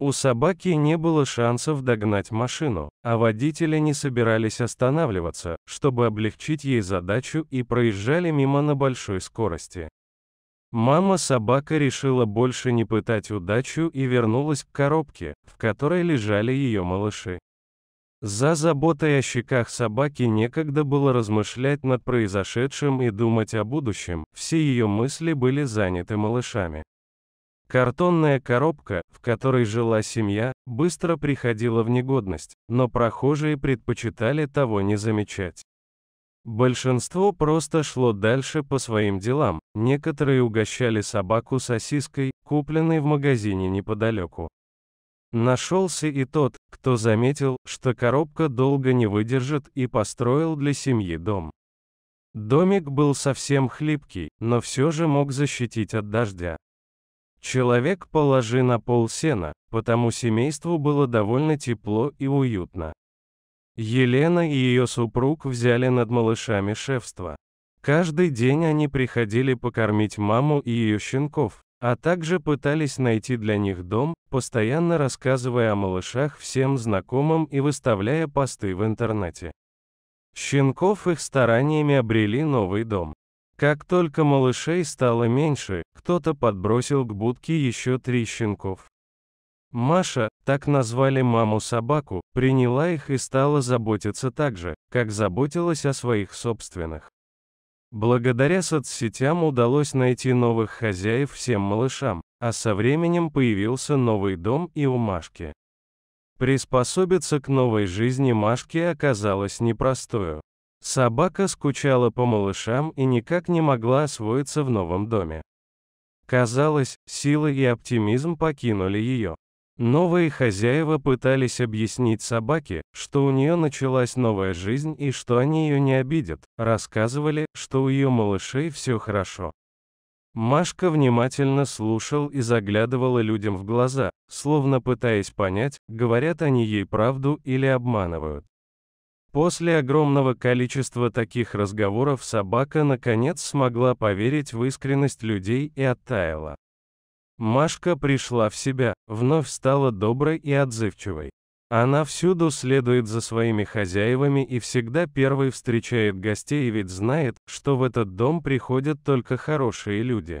У собаки не было шансов догнать машину, а водители не собирались останавливаться, чтобы облегчить ей задачу и проезжали мимо на большой скорости. Мама-собака решила больше не пытать удачу и вернулась к коробке, в которой лежали ее малыши. За заботой о щеках собаки некогда было размышлять над произошедшим и думать о будущем, все ее мысли были заняты малышами. Картонная коробка, в которой жила семья, быстро приходила в негодность, но прохожие предпочитали того не замечать. Большинство просто шло дальше по своим делам, некоторые угощали собаку сосиской, купленной в магазине неподалеку. Нашелся и тот, кто заметил, что коробка долго не выдержит и построил для семьи дом. Домик был совсем хлипкий, но все же мог защитить от дождя. Человек положи на пол сена, потому семейству было довольно тепло и уютно. Елена и ее супруг взяли над малышами шефство. Каждый день они приходили покормить маму и ее щенков, а также пытались найти для них дом, постоянно рассказывая о малышах всем знакомым и выставляя посты в интернете. Щенков их стараниями обрели новый дом. Как только малышей стало меньше, кто-то подбросил к будке еще три щенков. Маша, так назвали маму-собаку, приняла их и стала заботиться так же, как заботилась о своих собственных. Благодаря соцсетям удалось найти новых хозяев всем малышам, а со временем появился новый дом и у Машки. Приспособиться к новой жизни Машки оказалось непростою. Собака скучала по малышам и никак не могла освоиться в новом доме. Казалось, сила и оптимизм покинули ее. Новые хозяева пытались объяснить собаке, что у нее началась новая жизнь и что они ее не обидят, рассказывали, что у ее малышей все хорошо. Машка внимательно слушал и заглядывала людям в глаза, словно пытаясь понять, говорят они ей правду или обманывают. После огромного количества таких разговоров собака наконец смогла поверить в искренность людей и оттаяла. Машка пришла в себя, вновь стала доброй и отзывчивой. Она всюду следует за своими хозяевами и всегда первой встречает гостей ведь знает, что в этот дом приходят только хорошие люди.